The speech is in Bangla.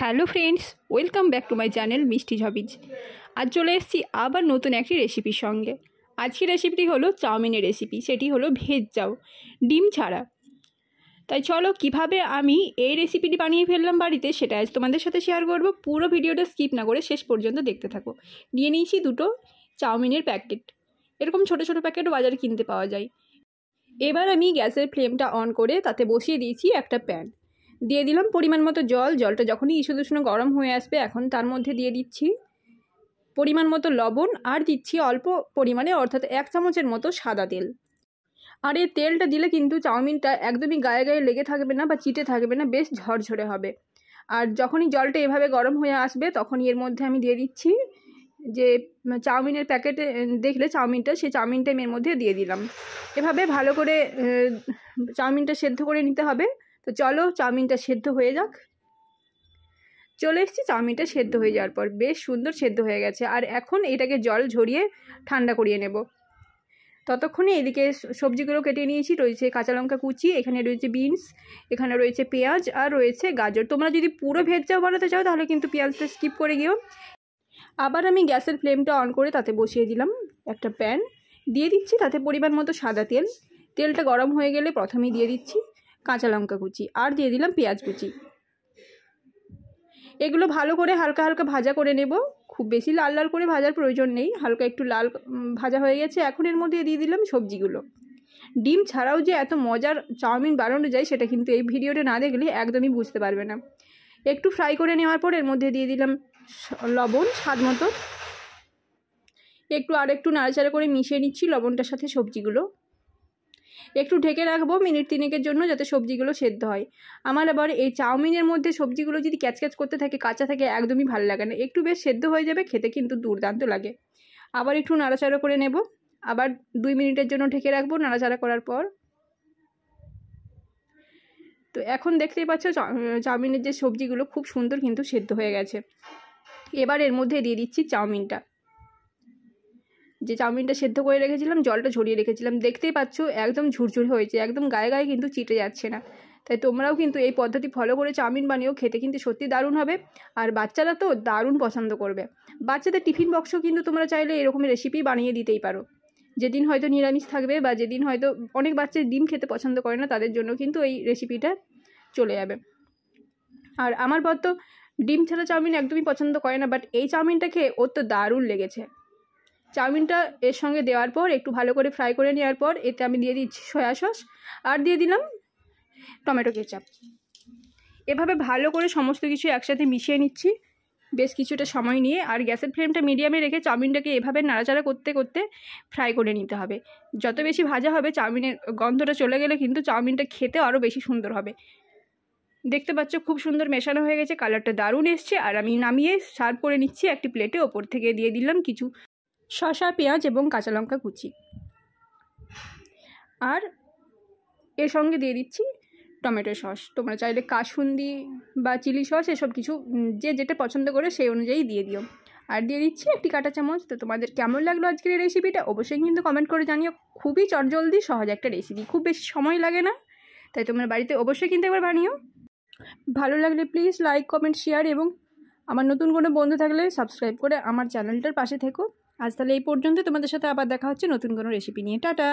hello friends welcome back to my channel মিষ্টি ঝবিজ আজ চলে এসেছি আবার নতুন একটি রেসিপির সঙ্গে আজকের রেসিপিটি হলো চাউমিনের রেসিপি সেটি হলো ভেজ চাউ ডিম ছাড়া তাই চলো কিভাবে আমি এই রেসিপিটি বানিয়ে ফেললাম বাড়িতে সেটা আজ তোমাদের সাথে শেয়ার করব পুরো ভিডিওটা স্কিপ না করে শেষ পর্যন্ত দেখতে থাকো দিয়ে নিয়েছি দুটো চাউমিনের প্যাকেট এরকম ছোট ছোট প্যাকেটও বাজারে কিনতে পাওয়া যায় এবার আমি গ্যাসের ফ্লেমটা অন করে তাতে বসিয়ে দিয়েছি একটা প্যান দিয়ে দিলাম পরিমাণ মতো জল জলটা যখনই ইস্যুদ উষ্ণ গরম হয়ে আসবে এখন তার মধ্যে দিয়ে দিচ্ছি পরিমাণ মতো লবণ আর দিচ্ছি অল্প পরিমাণে অর্থাৎ এক চামচের মতো সাদা তেল আর এই তেলটা দিলে কিন্তু চাউমিনটা একদমই গায়ে গায়ে লেগে থাকবে না বা চিটে থাকবে না বেশ ঝরঝরে হবে আর যখনই জলটা এভাবে গরম হয়ে আসবে তখনই এর মধ্যে আমি দিয়ে দিচ্ছি যে চাউমিনের প্যাকেটে দেখলে চাউমিনটা সেই চাউমিনটা আমি এর মধ্যে দিয়ে দিলাম এভাবে ভালো করে চাউমিনটা সেদ্ধ করে নিতে হবে তো চলো চাউমিনটা সেদ্ধ হয়ে যাক চলে এসেছি চাউমিনটা সেদ্ধ হয়ে যাওয়ার পর বেশ সুন্দর সেদ্ধ হয়ে গেছে আর এখন এটাকে জল ঝরিয়ে ঠান্ডা করিয়ে নেব ততক্ষণে এদিকে সবজিগুলো কেটে নিয়েছি রয়েছে কাঁচা লঙ্কা কুচি এখানে রয়েছে বিনস এখানে রয়েছে পেঁয়াজ আর রয়েছে গাজর তোমরা যদি পুরো ভেজ চাও বানাতে চাও তাহলে কিন্তু পেঁয়াজটা স্কিপ করে গিয়েও আবার আমি গ্যাসের ফ্লেমটা অন করে তাতে বসিয়ে দিলাম একটা প্যান দিয়ে দিচ্ছি তাতে পরিমাণ মতো সাদা তেল তেলটা গরম হয়ে গেলে প্রথমেই দিয়ে দিচ্ছি কাঁচা লঙ্কা কুচি আর দিয়ে দিলাম পেঁয়াজ কুচি এগুলো ভালো করে হালকা হালকা ভাজা করে নেব খুব বেশি লাল লাল করে ভাজার প্রয়োজন নেই হালকা একটু লাল ভাজা হয়ে গেছে এখন এর মধ্যে দিয়ে দিলাম সবজিগুলো ডিম ছাড়াও যে এত মজার চাউমিন বানানো যায় সেটা কিন্তু এই ভিডিওটা না দেখলে একদমই বুঝতে পারবে না একটু ফ্রাই করে নেওয়ার পর এর মধ্যে দিয়ে দিলাম লবণ স্বাদ মতো একটু আর একটু নাড়াচাড়া করে মিশিয়ে নিচ্ছি লবণটার সাথে সবজিগুলো একটু ঢেকে রাখবো মিনিট তিনেকের জন্য যাতে সবজিগুলো সেদ্ধ হয় আমার আবার এই চাউমিনের মধ্যে সবজিগুলো যদি ক্যাচক্যাচ করতে থাকে কাঁচা থাকে একদমই ভালো লাগে না একটু বেশ সেদ্ধ হয়ে যাবে খেতে কিন্তু দুর্দান্ত লাগে আবার একটু নাড়াচাড়া করে নেব আবার দুই মিনিটের জন্য ঢেকে রাখবো নাড়াচাড়া করার পর তো এখন দেখতেই পাচ্ছ চাউমিনের যে সবজিগুলো খুব সুন্দর কিন্তু সেদ্ধ হয়ে গেছে এবার এর মধ্যে দিয়ে দিচ্ছি চাউমিনটা যে চাউমিনটা সেদ্ধ করে রেখেছিলাম জলটা ঝরিয়ে রেখেছিলাম দেখতেই পাচ্ছ একদম ঝুরঝুরে হয়েছে একদম গায়ে গায়ে কিন্তু চিটে যাচ্ছে না তাই তোমরাও কিন্তু এই পদ্ধতি ফলো করে চাউমিন বানিয়েও খেতে কিন্তু সত্যি দারুণ হবে আর বাচ্চারা তো দারুণ পছন্দ করবে বাচ্চাদের টিফিন বক্সও কিন্তু তোমরা চাইলে এরকম রেসিপি বানিয়ে দিতেই পারো যেদিন হয়তো নিরামিষ থাকবে বা যেদিন হয়তো অনেক বাচ্চা ডিম খেতে পছন্দ করে না তাদের জন্য কিন্তু এই রেসিপিটা চলে যাবে আর আমার বর তো ডিম ছাড়া চাউমিন একদমই পছন্দ করে না বাট এই চাউমিনটা খেয়ে ওর তো দারুণ লেগেছে চাউমিনটা এর সঙ্গে দেওয়ার পর একটু ভালো করে ফ্রাই করে নেওয়ার পর এতে আমি দিয়ে দিচ্ছি সয়া সস আর দিয়ে দিলাম টমেটো কেচাপ এভাবে ভালো করে সমস্ত কিছু একসাথে মিশিয়ে নিচ্ছি বেশ কিছুটা সময় নিয়ে আর গ্যাসের ফ্লেমটা মিডিয়ামে রেখে চাউমিনটাকে এভাবে নাড়াচাড়া করতে করতে ফ্রাই করে নিতে হবে যত বেশি ভাজা হবে চাউমিনের গন্ধটা চলে গেলে কিন্তু চাউমিনটা খেতে আরও বেশি সুন্দর হবে দেখতে পাচ্ছ খুব সুন্দর মেশানো হয়ে গেছে কালারটা দারুণ এসছে আর আমি নামিয়ে সার্ভ করে নিচ্ছি একটি প্লেটে ওপর থেকে দিয়ে দিলাম কিছু শশা পেঁয়াজ এবং কাঁচা লঙ্কা কুচি আর এর সঙ্গে দিয়ে দিচ্ছি টমেটো সস তোমরা চাইলে কাসুন্দি বা চিলি সস এসব কিছু যে যেটা পছন্দ করে সেই অনুযায়ী দিয়ে দিও আর দিয়ে দিচ্ছি একটি কাঁটা চামচ তো তোমাদের কেমন লাগলো আজকের এই রেসিপিটা অবশ্যই কিন্তু কমেন্ট করে জানিও খুবই চটজলদি সহজ একটা রেসিপি খুব বেশি সময় লাগে না তাই তোমরা বাড়িতে অবশ্যই কিন্তু একবার বানিও ভালো লাগলে প্লিজ লাইক কমেন্ট শেয়ার এবং আমার নতুন কোনো বন্ধু থাকলে সাবস্ক্রাইব করে আমার চ্যানেলটার পাশে থেকো আজ তাহলে এই পর্যন্ত তোমাদের সাথে আবার দেখা হচ্ছে নতুন কোনো রেসিপি নিয়ে টাটা